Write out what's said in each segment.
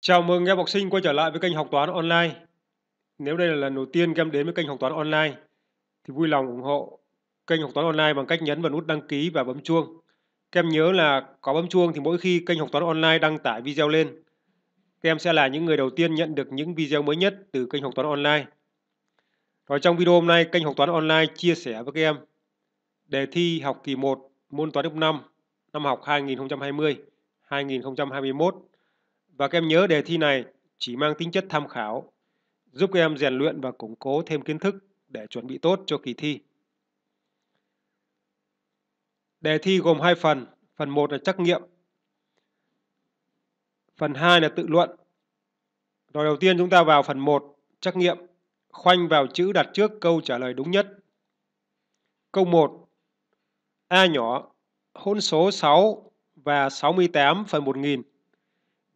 Chào mừng các em học sinh quay trở lại với kênh học toán online. Nếu đây là lần đầu tiên các em đến với kênh học toán online thì vui lòng ủng hộ kênh học toán online bằng cách nhấn vào nút đăng ký và bấm chuông. Các em nhớ là có bấm chuông thì mỗi khi kênh học toán online đăng tải video lên, các em sẽ là những người đầu tiên nhận được những video mới nhất từ kênh học toán online. Rồi trong video hôm nay, kênh học toán online chia sẻ với các em đề thi học kỳ 1 môn toán lớp 5 năm học 2020 2021 và các em nhớ đề thi này chỉ mang tính chất tham khảo, giúp các em rèn luyện và củng cố thêm kiến thức để chuẩn bị tốt cho kỳ thi. Đề thi gồm hai phần, phần 1 là trắc nghiệm, phần 2 là tự luận. Rồi đầu tiên chúng ta vào phần 1, trắc nghiệm, khoanh vào chữ đặt trước câu trả lời đúng nhất. Câu 1, A nhỏ, hỗn số 6 và 68 phần 1000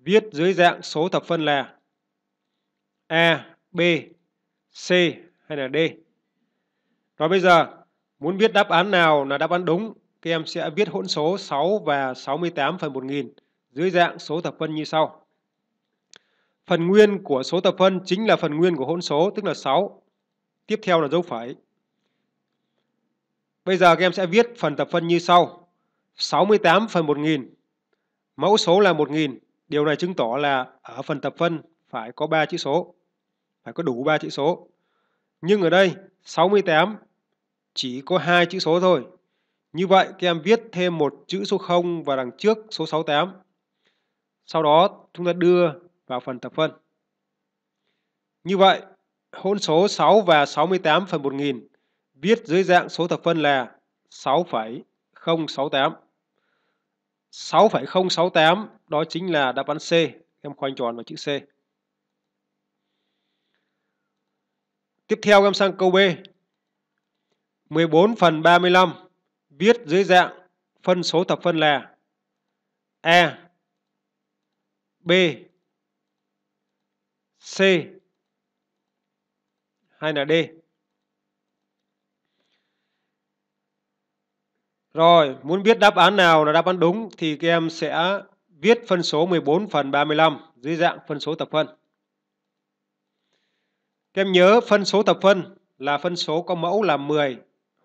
viết dưới dạng số thập phân là A, B, C hay là D. Rồi bây giờ muốn biết đáp án nào là đáp án đúng, các em sẽ viết hỗn số 6 và 68 phần 1000 dưới dạng số thập phân như sau. Phần nguyên của số thập phân chính là phần nguyên của hỗn số, tức là 6. Tiếp theo là dấu phẩy. Bây giờ các em sẽ viết phần thập phân như sau. 68 phần 1000. Mẫu số là 1000. Điều này chứng tỏ là ở phần tập phân phải có 3 chữ số, phải có đủ 3 chữ số. Nhưng ở đây 68 chỉ có hai chữ số thôi. Như vậy các em viết thêm một chữ số 0 vào đằng trước số 68. Sau đó chúng ta đưa vào phần tập phân. Như vậy, hỗn số 6 và 68 phần 1000 viết dưới dạng số thập phân là 6,068. 6,068 đó chính là đáp án C. Em khoanh tròn vào chữ C. Tiếp theo em sang câu B. 14 phần 35 viết dưới dạng phân số thập phân là A, B, C hay là D. Rồi, muốn biết đáp án nào là đáp án đúng thì các em sẽ viết phân số 14 phần 35 dưới dạng phân số tập phân. Các em nhớ phân số tập phân là phân số có mẫu là 10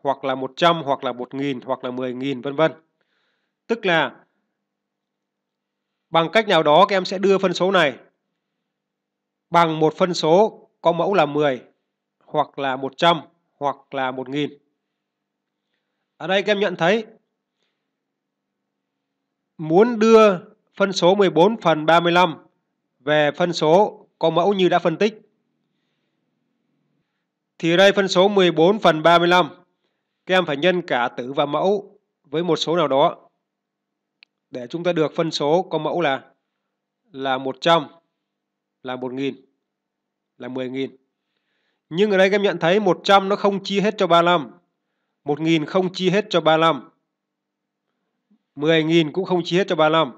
hoặc là 100 hoặc là 1000 hoặc là 10000 vân vân. Tức là bằng cách nào đó các em sẽ đưa phân số này bằng một phân số có mẫu là 10 hoặc là 100 hoặc là 1000 ở đây các em nhận thấy muốn đưa phân số 14 phần 35 về phân số có mẫu như đã phân tích. Thì đây phân số 14 phần 35 các em phải nhân cả tử và mẫu với một số nào đó để chúng ta được phân số có mẫu là là 100 là 1000 là 10000. Nhưng ở đây các em nhận thấy 100 nó không chia hết cho 35 một nghìn không chia hết cho 35. mười nghìn cũng không chia hết cho 35.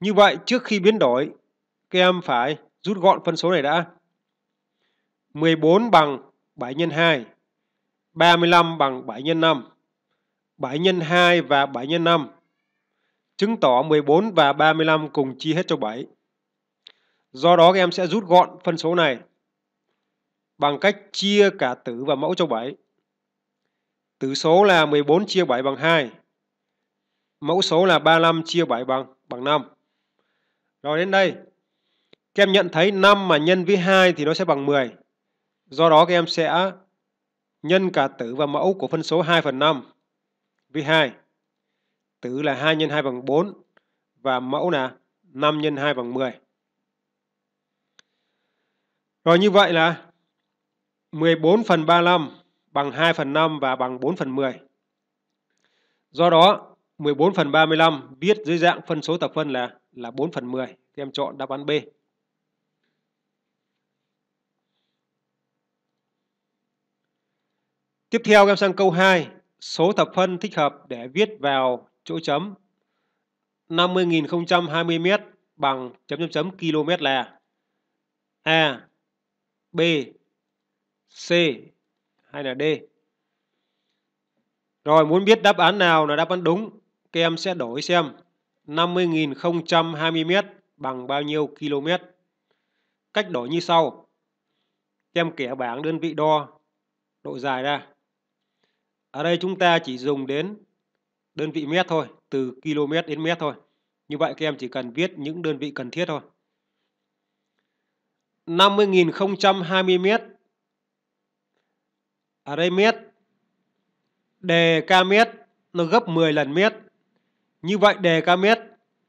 Như vậy, trước khi biến đổi, các em phải rút gọn phân số này đã. 14 bằng 7 x 2, 35 bằng 7 x 5, 7 x 2 và 7 x 5. Chứng tỏ 14 và 35 cùng chia hết cho 7. Do đó các em sẽ rút gọn phân số này bằng cách chia cả tử và mẫu cho 7. Tử số là 14 chia 7 bằng 2. Mẫu số là 35 chia 7 bằng bằng 5. Rồi đến đây, các em nhận thấy 5 mà nhân với 2 thì nó sẽ bằng 10. Do đó các em sẽ nhân cả tử và mẫu của phân số 2 phần 5 với 2. Tử là 2 nhân 2 bằng 4 và mẫu là 5 nhân 2 bằng 10. Rồi như vậy là 14 phần 35 bằng 2 phần 5 và bằng 4 phần 10. Do đó, 14 phần 35 viết dưới dạng phân số tập phân là là 4 phần 10. Các em chọn đáp án B. Tiếp theo em sang câu 2. Số tập phân thích hợp để viết vào chỗ chấm 50.020m bằng chấm chấm chấm km là A, B, C, hay là D? Rồi muốn biết đáp án nào là đáp án đúng, các em sẽ đổi xem 50.020m bằng bao nhiêu km. Cách đổi như sau. Các em kẻ bảng đơn vị đo độ dài ra. Ở đây chúng ta chỉ dùng đến đơn vị mét thôi, từ km đến mét thôi. Như vậy các em chỉ cần viết những đơn vị cần thiết thôi. 50.020 mét ở đề ca miết nó gấp 10 lần miết. Như vậy đề ca miết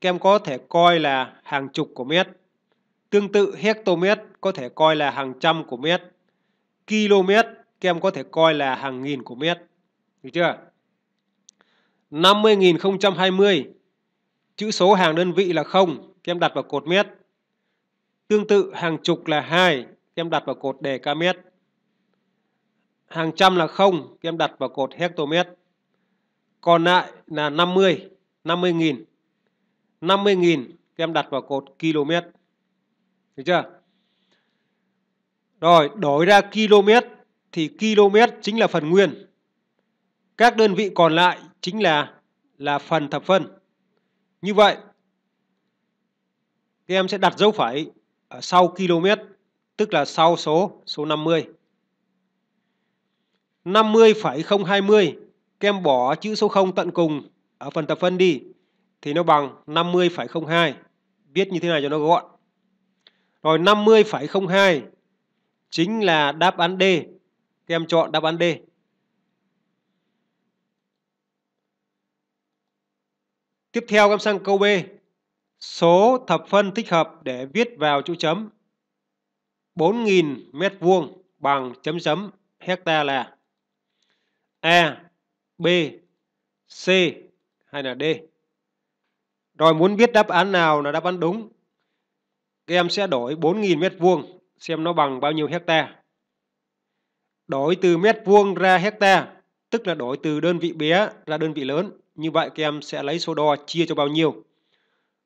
kem có thể coi là hàng chục của miết. Tương tự hectomet có thể coi là hàng trăm của mét. Km kem có thể coi là hàng nghìn của mét. Được chưa? 50.020 chữ số hàng đơn vị là 0, kem đặt vào cột mét. Tương tự hàng chục là 2, kem đặt vào cột đề ca mét hàng trăm là không em đặt vào cột hectomet còn lại là 50 50 nghìn 50 nghìn em đặt vào cột km thấy chưa rồi đổi ra km thì km chính là phần nguyên các đơn vị còn lại chính là là phần thập phân như vậy em sẽ đặt dấu phẩy ở sau km tức là sau số số 50 50,020 các em bỏ chữ số 0 tận cùng ở phần tập phân đi thì nó bằng 50,02 viết như thế này cho nó gọn rồi 50,02 chính là đáp án D kem chọn đáp án D tiếp theo các em sang câu B số thập phân thích hợp để viết vào chỗ chấm 4.000 mét vuông bằng chấm chấm hecta là A, B, C hay là D. Rồi muốn biết đáp án nào là đáp án đúng, các em sẽ đổi 4.000 mét vuông xem nó bằng bao nhiêu hecta. Đổi từ mét vuông ra hecta, tức là đổi từ đơn vị bé ra đơn vị lớn. Như vậy các em sẽ lấy số đo chia cho bao nhiêu.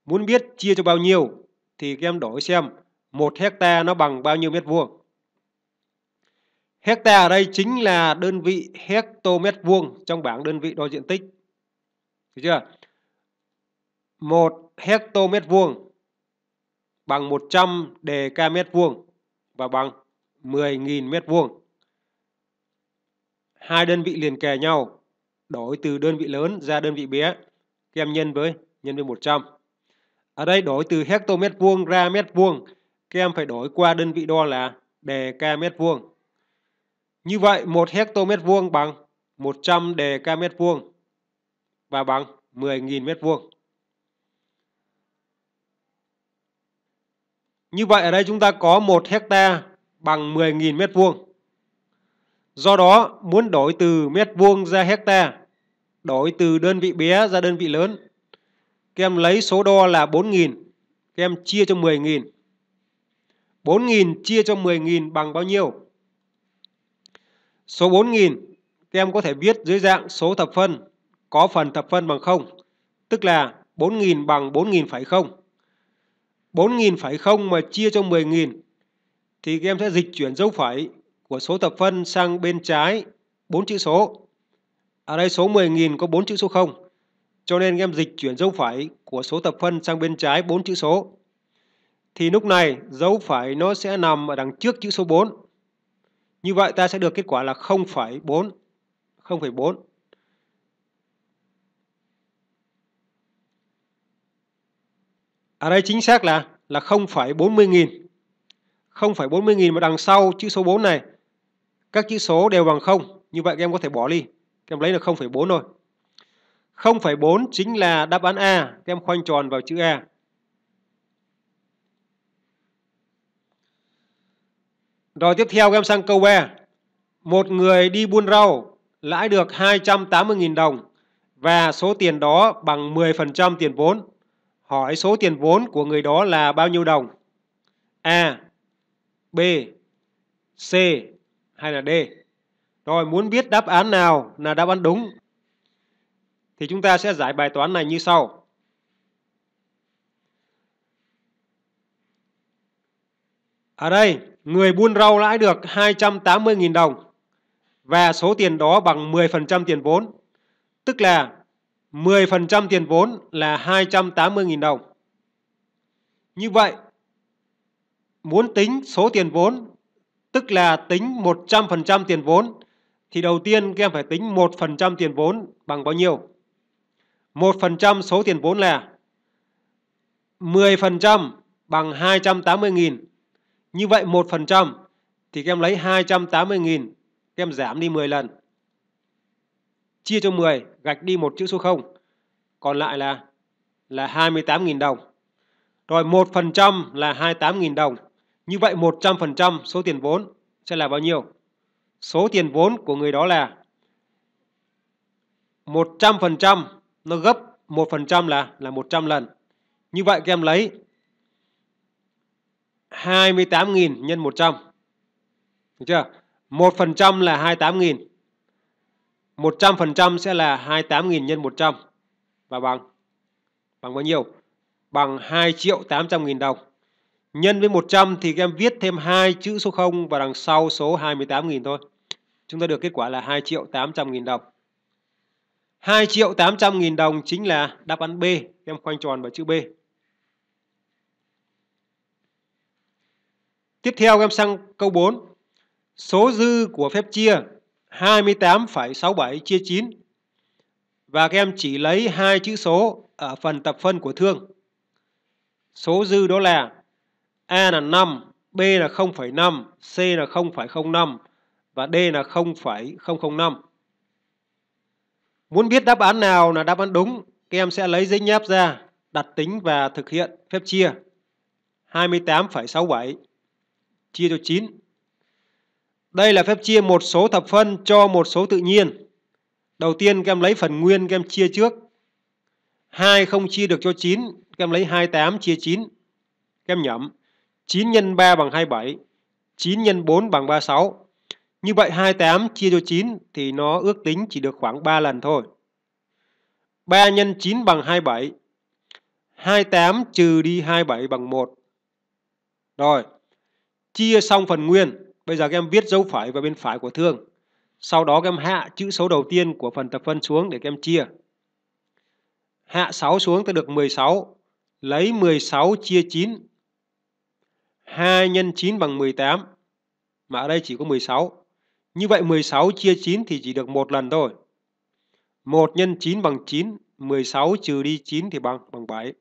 Muốn biết chia cho bao nhiêu thì các em đổi xem một hecta nó bằng bao nhiêu mét vuông. Hecta ở đây chính là đơn vị hectomet vuông trong bảng đơn vị đo diện tích. Được chưa? 1 hectomet vuông bằng 100 đề mét vuông và bằng 10.000 mét vuông. Hai đơn vị liền kề nhau, đổi từ đơn vị lớn ra đơn vị bé, các em nhân với nhân với 100. Ở đây đổi từ hectomet vuông ra mét vuông, các em phải đổi qua đơn vị đo là đề mét vuông như vậy, 1 hectomet vuông bằng 100 dk mét vuông và bằng 10.000 mét vuông. Như vậy ở đây chúng ta có 1 hecta bằng 10.000 mét vuông. Do đó, muốn đổi từ mét vuông ra hecta, đổi từ đơn vị bé ra đơn vị lớn, các em lấy số đo là 4.000, các em chia cho 10.000. 4.000 chia cho 10.000 bằng bao nhiêu? Số 4000 em có thể viết dưới dạng số thập phân có phần thập phân bằng 0, tức là 4000 bằng 4000 phải không? 4000 phải không mà chia cho 10.000 thì các em sẽ dịch chuyển dấu phẩy của số thập phân sang bên trái 4 chữ số. Ở đây số 10.000 có 4 chữ số 0. Cho nên các em dịch chuyển dấu phẩy của số thập phân sang bên trái 4 chữ số. Thì lúc này dấu phẩy nó sẽ nằm ở đằng trước chữ số 4. Như vậy ta sẽ được kết quả là 0,4 0,4 Ở đây chính xác là là 0,40 nghìn 0,40 nghìn mà đằng sau chữ số 4 này Các chữ số đều bằng 0 Như vậy các em có thể bỏ đi Các em lấy là 0,4 thôi 0,4 chính là đáp án A Các em khoanh tròn vào chữ A Rồi tiếp theo em sang câu B. E. Một người đi buôn rau lãi được 280.000 đồng và số tiền đó bằng 10% tiền vốn. Hỏi số tiền vốn của người đó là bao nhiêu đồng? A, B, C hay là D? Rồi muốn biết đáp án nào là đáp án đúng thì chúng ta sẽ giải bài toán này như sau. Ở à đây người buôn rau lãi được 280.000 đồng và số tiền đó bằng 10% tiền vốn, tức là 10% tiền vốn là 280.000 đồng. Như vậy, muốn tính số tiền vốn, tức là tính 100% tiền vốn, thì đầu tiên các em phải tính 1% tiền vốn bằng bao nhiêu? 1% số tiền vốn là 10% bằng 280.000 như vậy 1% thì các em lấy 280.000, các em giảm đi 10 lần. Chia cho 10, gạch đi một chữ số 0. Còn lại là là 28.000 đồng. Rồi 1% là 28.000 đồng. Như vậy 100% số tiền vốn sẽ là bao nhiêu? Số tiền vốn của người đó là 100% nó gấp 1% là là 100 lần. Như vậy các em lấy 28.000 nhân 100. Được chưa? 1% là 28.000. 100% sẽ là 28.000 nhân 100 và bằng bằng bao nhiêu? Bằng 2 triệu 800 nghìn đồng. Nhân với 100 thì các em viết thêm hai chữ số 0 và đằng sau số 28.000 thôi. Chúng ta được kết quả là 2 triệu 800 nghìn đồng. 2 triệu 800 nghìn đồng chính là đáp án B. Các em khoanh tròn vào chữ B. Tiếp theo em sang câu 4. Số dư của phép chia 28,67 chia 9 và các em chỉ lấy hai chữ số ở phần tập phân của thương. Số dư đó là A là 5, B là 0,5, C là 0,05 và D là 0,005. Muốn biết đáp án nào là đáp án đúng, các em sẽ lấy giấy nháp ra, đặt tính và thực hiện phép chia 28,67 chia cho 9. Đây là phép chia một số thập phân cho một số tự nhiên. Đầu tiên các em lấy phần nguyên các em chia trước. 2 không chia được cho 9, các em lấy 28 chia 9. Các em nhẩm 9 x 3 bằng 27, 9 x 4 bằng 36. Như vậy 28 chia cho 9 thì nó ước tính chỉ được khoảng 3 lần thôi. 3 x 9 bằng 27. 28 trừ đi 27 bằng 1. Rồi, chia xong phần nguyên bây giờ các em viết dấu phẩy vào bên phải của thương sau đó các em hạ chữ số đầu tiên của phần tập phân xuống để các em chia hạ 6 xuống ta được 16 lấy 16 chia 9 2 nhân 9 bằng 18 mà ở đây chỉ có 16 như vậy 16 chia 9 thì chỉ được một lần thôi 1 nhân 9 bằng 9 16 trừ đi 9 thì bằng bằng 7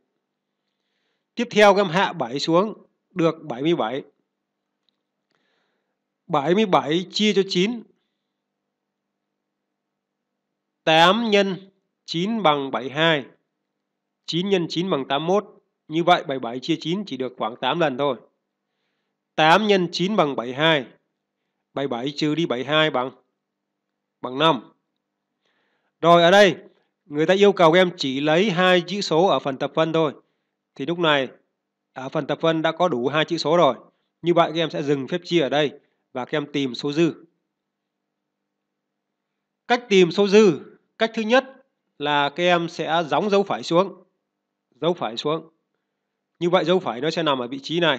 tiếp theo các em hạ 7 xuống được 77 77 chia cho 9. 8 nhân 9 bằng 72. 9 nhân 9 bằng 81. Như vậy 77 chia 9 chỉ được khoảng 8 lần thôi. 8 nhân 9 bằng 72. 77 trừ đi 72 bằng bằng 5. Rồi ở đây người ta yêu cầu em chỉ lấy hai chữ số ở phần tập phân thôi. Thì lúc này ở phần tập phân đã có đủ hai chữ số rồi. Như vậy các em sẽ dừng phép chia ở đây và các em tìm số dư. Cách tìm số dư, cách thứ nhất là các em sẽ gióng dấu phải xuống. Dấu phải xuống. Như vậy dấu phải nó sẽ nằm ở vị trí này.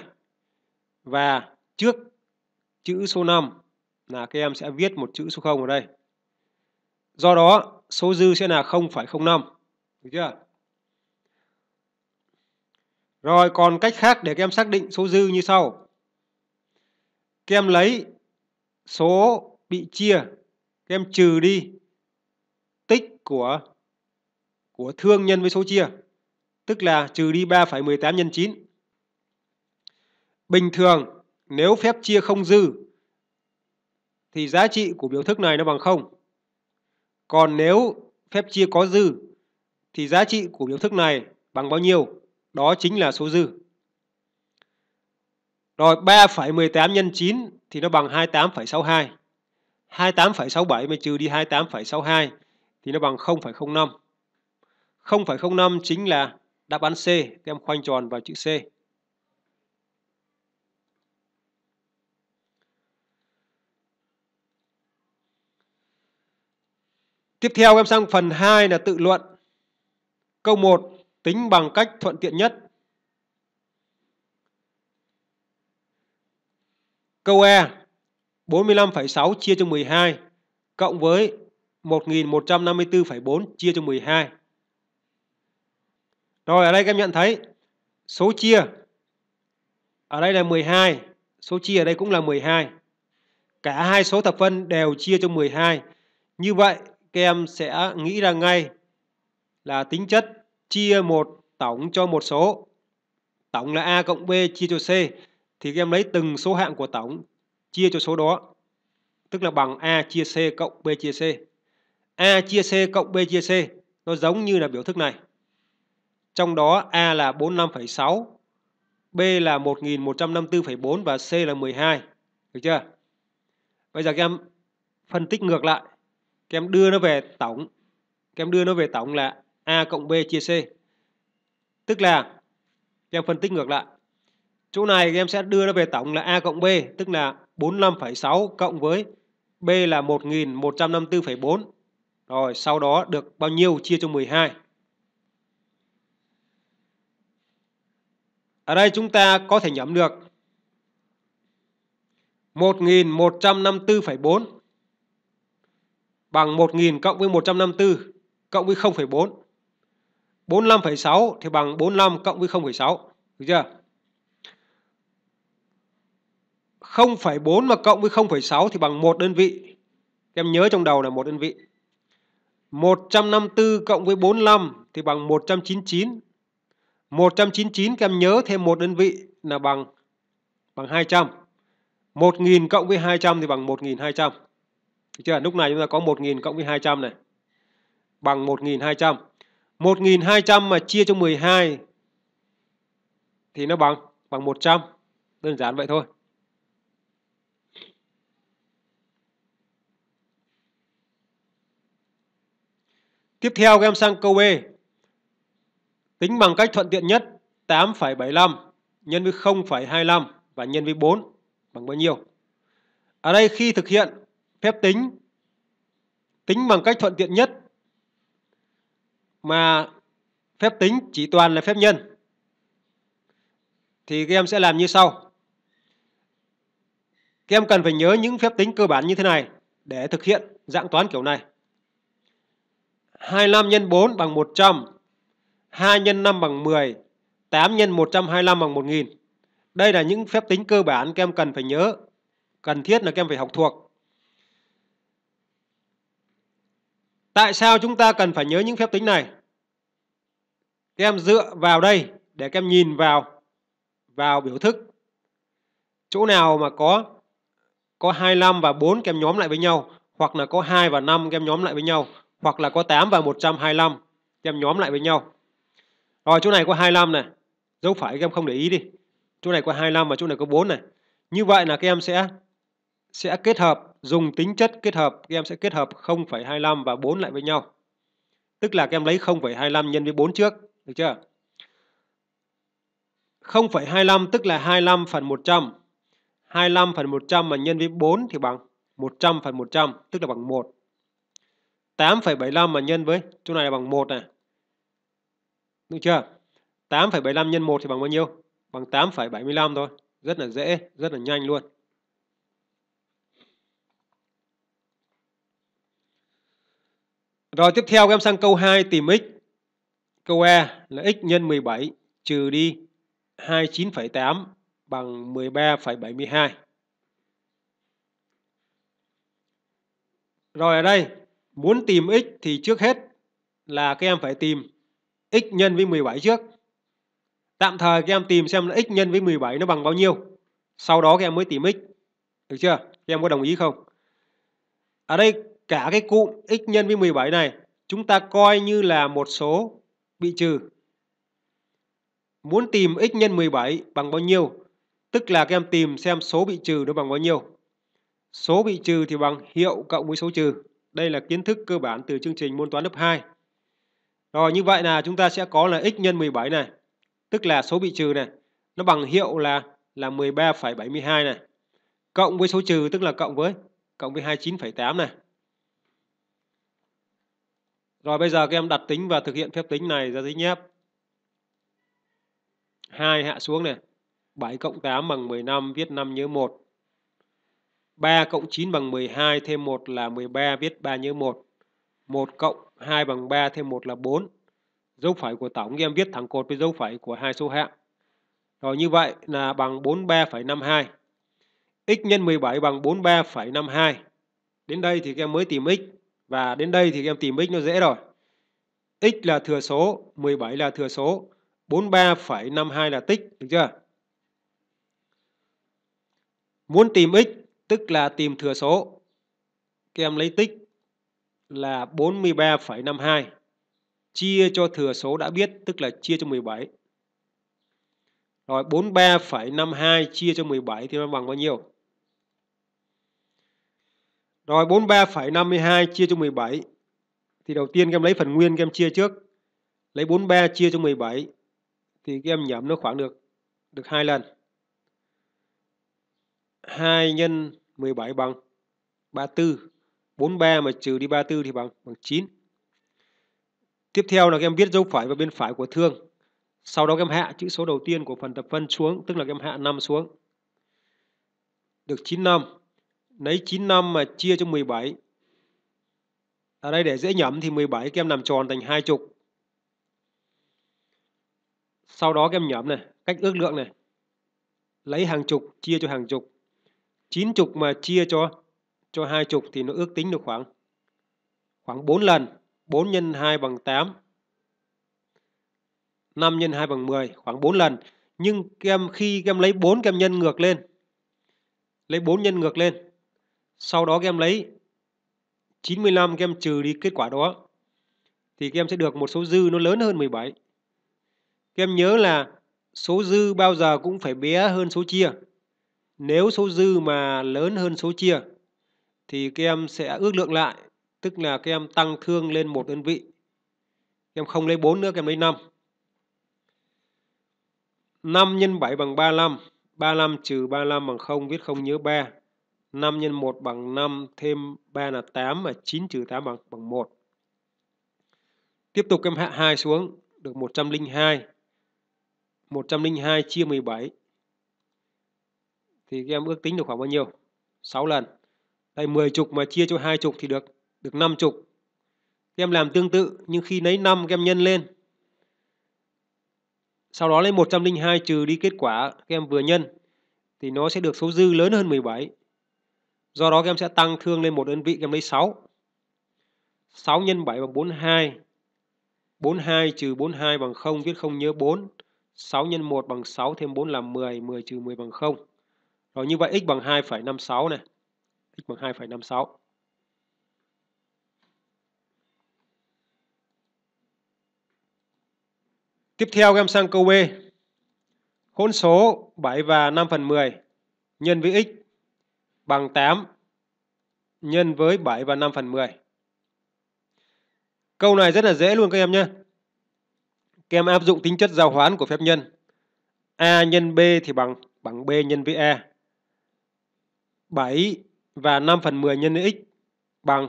Và trước chữ số 5 là các em sẽ viết một chữ số 0 ở đây. Do đó, số dư sẽ là 0,05. Được chưa? Rồi, còn cách khác để các em xác định số dư như sau các em lấy số bị chia các em trừ đi tích của của thương nhân với số chia tức là trừ đi 3,18 nhân 9 bình thường nếu phép chia không dư thì giá trị của biểu thức này nó bằng không còn nếu phép chia có dư thì giá trị của biểu thức này bằng bao nhiêu đó chính là số dư rồi 3,18 nhân 9 thì nó bằng 28,62. 28,67 mà trừ đi 28,62 thì nó bằng 0,05. 0,05 chính là đáp án C, các em khoanh tròn vào chữ C. Tiếp theo em sang phần 2 là tự luận. Câu 1, tính bằng cách thuận tiện nhất Câu E 45,6 chia cho 12 cộng với 1154,4 chia cho 12. Rồi ở đây các em nhận thấy số chia ở đây là 12, số chia ở đây cũng là 12. Cả hai số thập phân đều chia cho 12. Như vậy các em sẽ nghĩ ra ngay là tính chất chia một tổng cho một số. Tổng là A cộng B chia cho C thì các em lấy từng số hạng của tổng chia cho số đó tức là bằng a chia c cộng b chia c a chia c cộng b chia c nó giống như là biểu thức này trong đó a là 45,6 b là 1154,4 và c là 12 được chưa bây giờ các em phân tích ngược lại các em đưa nó về tổng các em đưa nó về tổng là a cộng b chia c tức là các em phân tích ngược lại Chỗ này em sẽ đưa nó về tổng là A cộng B, tức là 45,6 cộng với B là 1154,4. Rồi, sau đó được bao nhiêu chia cho 12. Ở đây chúng ta có thể nhẩm được 1154,4 bằng 1000 cộng với 154 cộng với 0,4. 45,6 thì bằng 45 cộng với 0,6. Được chưa? 0,4 mà cộng với 0,6 thì bằng một đơn vị. em nhớ trong đầu là một đơn vị. 154 cộng với 45 thì bằng 199. 199 em nhớ thêm một đơn vị là bằng bằng 200. 1000 cộng với 200 thì bằng 1200. Được chưa? Lúc này chúng ta có 1000 cộng với 200 này bằng 1200. 1200 mà chia cho 12 thì nó bằng bằng 100. Đơn giản vậy thôi. Tiếp theo các em sang câu B. E. Tính bằng cách thuận tiện nhất 8,75 nhân với 0,25 và nhân với 4 bằng bao nhiêu? Ở đây khi thực hiện phép tính tính bằng cách thuận tiện nhất mà phép tính chỉ toàn là phép nhân thì các em sẽ làm như sau. Các em cần phải nhớ những phép tính cơ bản như thế này để thực hiện dạng toán kiểu này. 25 nhân 4 bằng 100. 2 nhân 5 bằng 10. 8 x 125 bằng 1000. Đây là những phép tính cơ bản các em cần phải nhớ. Cần thiết là các em phải học thuộc. Tại sao chúng ta cần phải nhớ những phép tính này? Các em dựa vào đây để các em nhìn vào vào biểu thức. Chỗ nào mà có có 25 và 4 các em nhóm lại với nhau hoặc là có 2 và 5 các em nhóm lại với nhau hoặc là có 8 và 125 em nhóm lại với nhau rồi chỗ này có 25 này dấu phải các em không để ý đi chỗ này có 25 và chỗ này có 4 này như vậy là các em sẽ sẽ kết hợp dùng tính chất kết hợp các em sẽ kết hợp 0,25 và 4 lại với nhau tức là các em lấy 0,25 nhân với 4 trước được chưa 0,25 tức là 25 phần 100 25 phần 100 mà nhân với 4 thì bằng 100 phần 100 tức là bằng 1 8,75 mà nhân với chỗ này là bằng 1 này. Được chưa? 8,75 nhân 1 thì bằng bao nhiêu? Bằng 8,75 thôi. Rất là dễ, rất là nhanh luôn. Rồi tiếp theo em sang câu 2 tìm x. Câu E là x nhân 17 trừ đi 29,8 bằng 13,72. Rồi ở đây Muốn tìm x thì trước hết là các em phải tìm x nhân với 17 trước. Tạm thời các em tìm xem là x nhân với 17 nó bằng bao nhiêu. Sau đó các em mới tìm x. Được chưa? Các em có đồng ý không? Ở đây cả cái cụm x nhân với 17 này chúng ta coi như là một số bị trừ. Muốn tìm x nhân 17 bằng bao nhiêu? Tức là các em tìm xem số bị trừ nó bằng bao nhiêu. Số bị trừ thì bằng hiệu cộng với số trừ. Đây là kiến thức cơ bản từ chương trình môn toán lớp 2. Rồi như vậy là chúng ta sẽ có là x nhân 17 này, tức là số bị trừ này, nó bằng hiệu là là 13,72 này. Cộng với số trừ tức là cộng với cộng với 29,8 này. Rồi bây giờ các em đặt tính và thực hiện phép tính này ra giấy nháp. 2 hạ xuống này. 7 cộng 8 bằng 15, viết 5 nhớ 1. 3 cộng 9 bằng 12 thêm 1 là 13, viết 3 nhớ 1. 1 cộng 2 bằng 3 thêm 1 là 4. Dấu phẩy của tổng em viết thẳng cột với dấu phẩy của hai số hạng. Rồi như vậy là bằng 43,52. x nhân 17 bằng 43,52. Đến đây thì các em mới tìm x và đến đây thì các em tìm x nó dễ rồi. x là thừa số, 17 là thừa số, 43,52 là tích, được chưa? Muốn tìm x tức là tìm thừa số. Các em lấy tích là 43,52 chia cho thừa số đã biết tức là chia cho 17. Rồi 43,52 chia cho 17 thì nó bằng bao nhiêu? Rồi 43,52 chia cho 17 thì đầu tiên các em lấy phần nguyên các em chia trước. Lấy 43 chia cho 17 thì các em nhẩm nó khoảng được được hai lần. 2 nhân 17 bằng 34. 43 mà trừ đi 34 thì bằng bằng 9. Tiếp theo là các em viết dấu phải vào bên phải của thương. Sau đó các em hạ chữ số đầu tiên của phần tập phân xuống, tức là các em hạ 5 xuống. Được 95. Lấy 95 mà chia cho 17. Ở đây để dễ nhẩm thì 17 các em làm tròn thành hai chục. Sau đó các em nhẩm này, cách ước lượng này. Lấy hàng chục chia cho hàng chục chín chục mà chia cho cho hai chục thì nó ước tính được khoảng khoảng 4 lần. 4 nhân 2 bằng 8. 5 nhân 2 bằng 10, khoảng 4 lần. Nhưng em khi em lấy 4 em nhân ngược lên. Lấy 4 nhân ngược lên. Sau đó em lấy 95 em trừ đi kết quả đó. Thì em sẽ được một số dư nó lớn hơn 17. Em nhớ là số dư bao giờ cũng phải bé hơn số chia nếu số dư mà lớn hơn số chia thì các em sẽ ước lượng lại tức là các em tăng thương lên một đơn vị các em không lấy 4 nữa các em lấy 5 5 x 7 bằng 35 35 trừ 35 bằng 0 viết không nhớ 3 5 x 1 bằng 5 thêm 3 là 8 và 9 trừ 8 bằng bằng 1 tiếp tục các em hạ 2 xuống được 102 102 chia 17 thì các em ước tính được khoảng bao nhiêu 6 lần đây 10 chục mà chia cho hai chục thì được được 5 chục các em làm tương tự nhưng khi lấy 5 các em nhân lên sau đó lấy 102 trừ đi kết quả các em vừa nhân thì nó sẽ được số dư lớn hơn 17 do đó các em sẽ tăng thương lên một đơn vị các em lấy 6 6 nhân 7 bằng 42 42 trừ 42 bằng 0 viết không nhớ 4 6 nhân 1 bằng 6 thêm 4 là 10 10 trừ 10 bằng 0 rồi như vậy x bằng 2,56 này. x bằng 2,56. Tiếp theo các em sang câu B. Hỗn số 7 và 5 phần 10 nhân với x bằng 8 nhân với 7 và 5 phần 10. Câu này rất là dễ luôn các em nhé. Các em áp dụng tính chất giao hoán của phép nhân. A nhân B thì bằng bằng B nhân với A. E. 7 và 5 phần 10 nhân với x bằng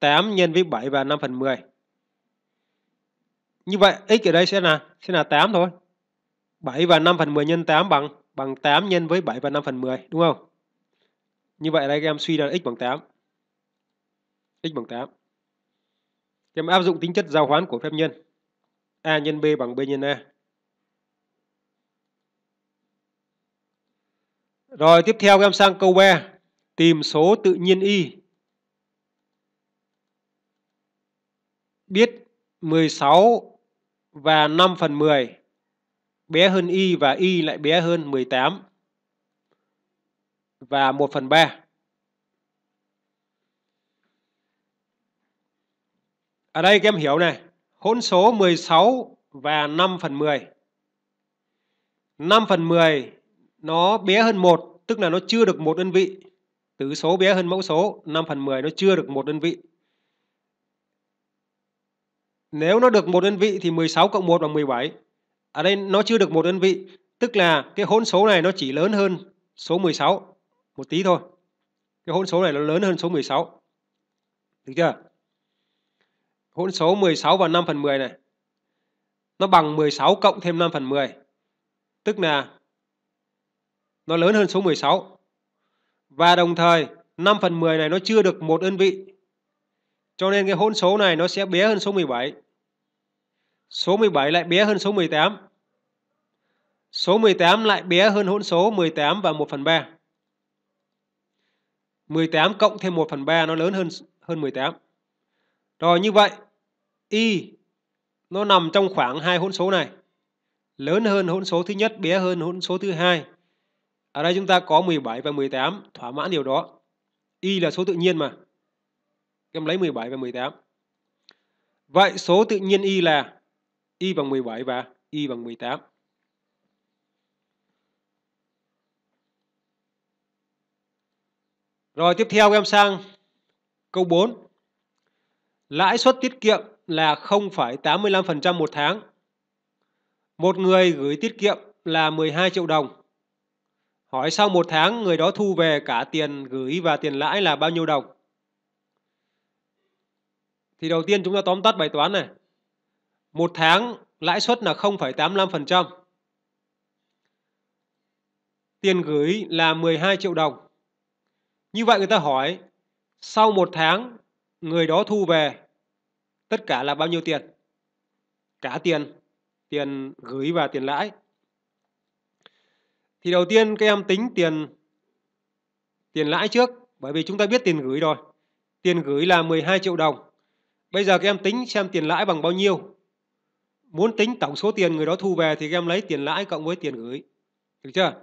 8 nhân với 7 và 5 phần 10. Như vậy x ở đây sẽ là sẽ là 8 thôi. 7 và 5 phần 10 nhân 8 bằng bằng 8 nhân với 7 và 5 phần 10 đúng không? Như vậy đây các em suy ra x bằng 8. x bằng 8. Các em áp dụng tính chất giao hoán của phép nhân. A nhân B bằng B nhân A. Rồi tiếp theo em sang câu B, tìm số tự nhiên y. Biết 16 và 5 phần 10 bé hơn y và y lại bé hơn 18 và 1 phần 3. Ở đây các em hiểu này, hỗn số 16 và 5 phần 10. 5 phần 10 nó bé hơn một tức là nó chưa được một đơn vị tử số bé hơn mẫu số 5 phần 10 nó chưa được một đơn vị nếu nó được một đơn vị thì 16 cộng 1 bằng 17 ở đây nó chưa được một đơn vị tức là cái hỗn số này nó chỉ lớn hơn số 16 một tí thôi cái hỗn số này nó lớn hơn số 16 được chưa hỗn số 16 và 5 phần 10 này nó bằng 16 cộng thêm 5 phần 10 tức là nó lớn hơn số 16. Và đồng thời 5 phần 10 này nó chưa được một đơn vị. Cho nên cái hỗn số này nó sẽ bé hơn số 17. Số 17 lại bé hơn số 18. Số 18 lại bé hơn hỗn số 18 và 1 phần 3. 18 cộng thêm 1 phần 3 nó lớn hơn hơn 18. Rồi như vậy y nó nằm trong khoảng hai hỗn số này. Lớn hơn hỗn số thứ nhất, bé hơn hỗn số thứ hai ở đây chúng ta có 17 và 18 thỏa mãn điều đó. Y là số tự nhiên mà. Em lấy 17 và 18. Vậy số tự nhiên Y là Y bằng 17 và Y bằng 18. Rồi tiếp theo em sang câu 4. Lãi suất tiết kiệm là 0,85% một tháng. Một người gửi tiết kiệm là 12 triệu đồng Hỏi sau một tháng người đó thu về cả tiền gửi và tiền lãi là bao nhiêu đồng? Thì đầu tiên chúng ta tóm tắt bài toán này. Một tháng lãi suất là 0,85%. Tiền gửi là 12 triệu đồng. Như vậy người ta hỏi, sau một tháng người đó thu về tất cả là bao nhiêu tiền? Cả tiền, tiền gửi và tiền lãi thì đầu tiên các em tính tiền tiền lãi trước bởi vì chúng ta biết tiền gửi rồi tiền gửi là 12 triệu đồng bây giờ các em tính xem tiền lãi bằng bao nhiêu muốn tính tổng số tiền người đó thu về thì các em lấy tiền lãi cộng với tiền gửi được chưa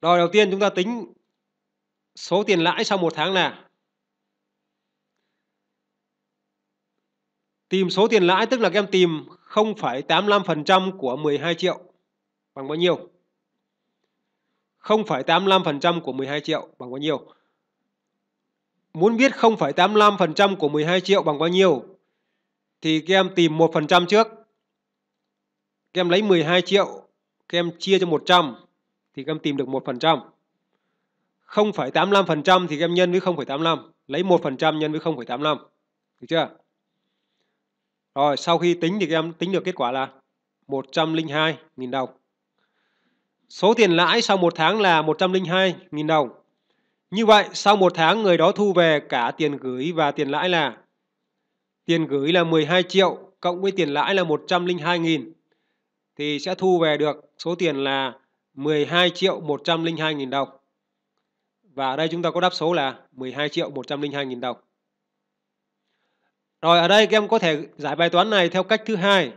rồi đầu tiên chúng ta tính số tiền lãi sau một tháng là tìm số tiền lãi tức là các em tìm 0,85% của 12 triệu bằng bao nhiêu? 0,85% của 12 triệu bằng bao nhiêu? Muốn biết 0,85% của 12 triệu bằng bao nhiêu thì các em tìm 1% trước. Các em lấy 12 triệu, các em chia cho 100 thì các em tìm được 1%. 0,85% thì các em nhân với 0,85, lấy 1% nhân với 0,85. Được chưa? Rồi, sau khi tính thì các em tính được kết quả là 102.000 đồng. Số tiền lãi sau một tháng là 102.000 đồng. Như vậy, sau một tháng người đó thu về cả tiền gửi và tiền lãi là tiền gửi là 12 triệu cộng với tiền lãi là 102.000 thì sẽ thu về được số tiền là 12 triệu 102.000 đồng. Và ở đây chúng ta có đáp số là 12 triệu 102.000 đồng. Rồi ở đây các em có thể giải bài toán này theo cách thứ hai.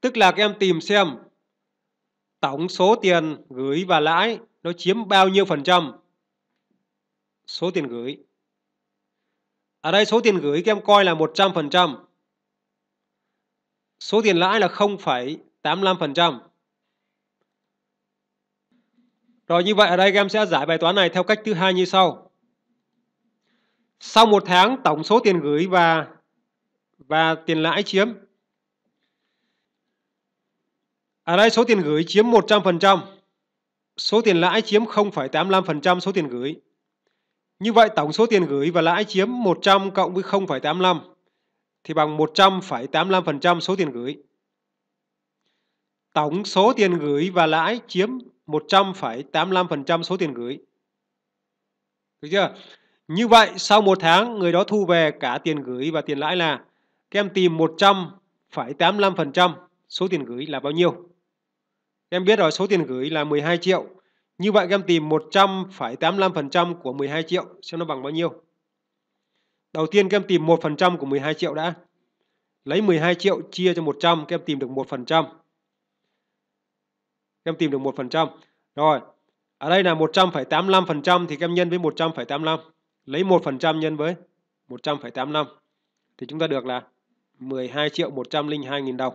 Tức là các em tìm xem tổng số tiền gửi và lãi nó chiếm bao nhiêu phần trăm số tiền gửi ở đây số tiền gửi các em coi là 100% số tiền lãi là 0,85% rồi như vậy ở đây các em sẽ giải bài toán này theo cách thứ hai như sau sau một tháng tổng số tiền gửi và và tiền lãi chiếm ở à đây số tiền gửi chiếm 100%, số tiền lãi chiếm 0,85% số tiền gửi. Như vậy tổng số tiền gửi và lãi chiếm 100 cộng với 0,85 thì bằng 100,85% số tiền gửi. Tổng số tiền gửi và lãi chiếm 100,85% số tiền gửi. Được chưa? Như vậy sau một tháng người đó thu về cả tiền gửi và tiền lãi là các em tìm 100,85% số tiền gửi là bao nhiêu? Em biết rồi số tiền gửi là 12 triệu. Như vậy em tìm 100,85% của 12 triệu xem nó bằng bao nhiêu. Đầu tiên em tìm 1% của 12 triệu đã. Lấy 12 triệu chia cho 100, các em tìm được 1%. Các em tìm được 1%. Rồi, ở đây là 100,85% thì em nhân với 100,85. Lấy 1% nhân với 100,85. Thì chúng ta được là 12 triệu 102 nghìn đồng.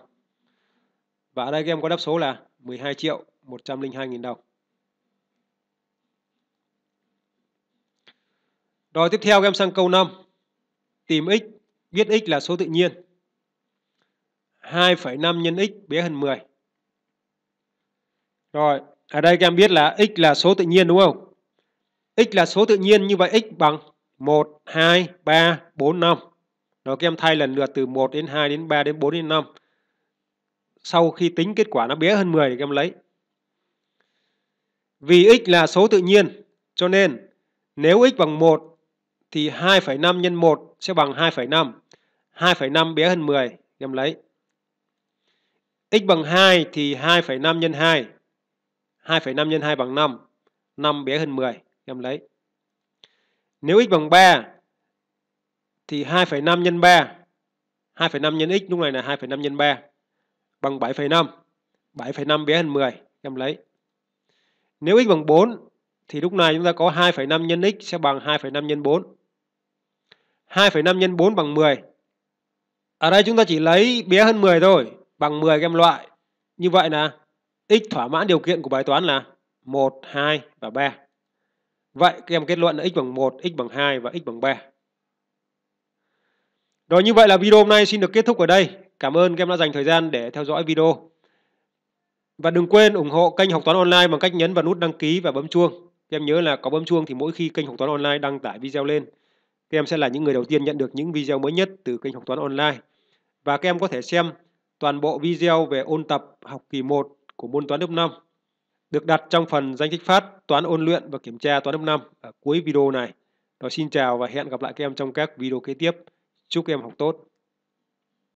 Và ở đây em có đáp số là 12 triệu 102 nghìn đồng. Rồi tiếp theo các em sang câu 5. Tìm x, biết x là số tự nhiên. 2,5 nhân x bé hơn 10. Rồi, ở đây các em biết là x là số tự nhiên đúng không? x là số tự nhiên như vậy x bằng 1, 2, 3, 4, 5. Rồi các em thay lần lượt từ 1 đến 2 đến 3 đến 4 đến 5 sau khi tính kết quả nó bé hơn 10 thì các em lấy. Vì x là số tự nhiên, cho nên nếu x bằng 1 thì 2,5 nhân 1 sẽ bằng 2,5. 2,5 bé hơn 10, em lấy. x bằng 2 thì 2,5 nhân 2. 2,5 nhân 2 bằng 5. 5 bé hơn 10, em lấy. Nếu x bằng 3 thì 2,5 nhân 3. 2,5 nhân x lúc này là 2,5 nhân 3 bằng 7,5. 7,5 bé hơn 10, em lấy. Nếu x bằng 4 thì lúc này chúng ta có 2,5 nhân x sẽ bằng 2,5 nhân 4. 2,5 nhân 4 bằng 10. Ở đây chúng ta chỉ lấy bé hơn 10 thôi, bằng 10 các em loại. Như vậy là x thỏa mãn điều kiện của bài toán là 1, 2 và 3. Vậy các em kết luận là x bằng 1, x bằng 2 và x bằng 3. Rồi như vậy là video hôm nay xin được kết thúc ở đây. Cảm ơn các em đã dành thời gian để theo dõi video. Và đừng quên ủng hộ kênh học toán online bằng cách nhấn vào nút đăng ký và bấm chuông. Các em nhớ là có bấm chuông thì mỗi khi kênh học toán online đăng tải video lên, các em sẽ là những người đầu tiên nhận được những video mới nhất từ kênh học toán online. Và các em có thể xem toàn bộ video về ôn tập học kỳ 1 của môn toán lớp 5 được đặt trong phần danh sách phát toán ôn luyện và kiểm tra toán lớp 5 ở cuối video này. đó xin chào và hẹn gặp lại các em trong các video kế tiếp. Chúc em học tốt.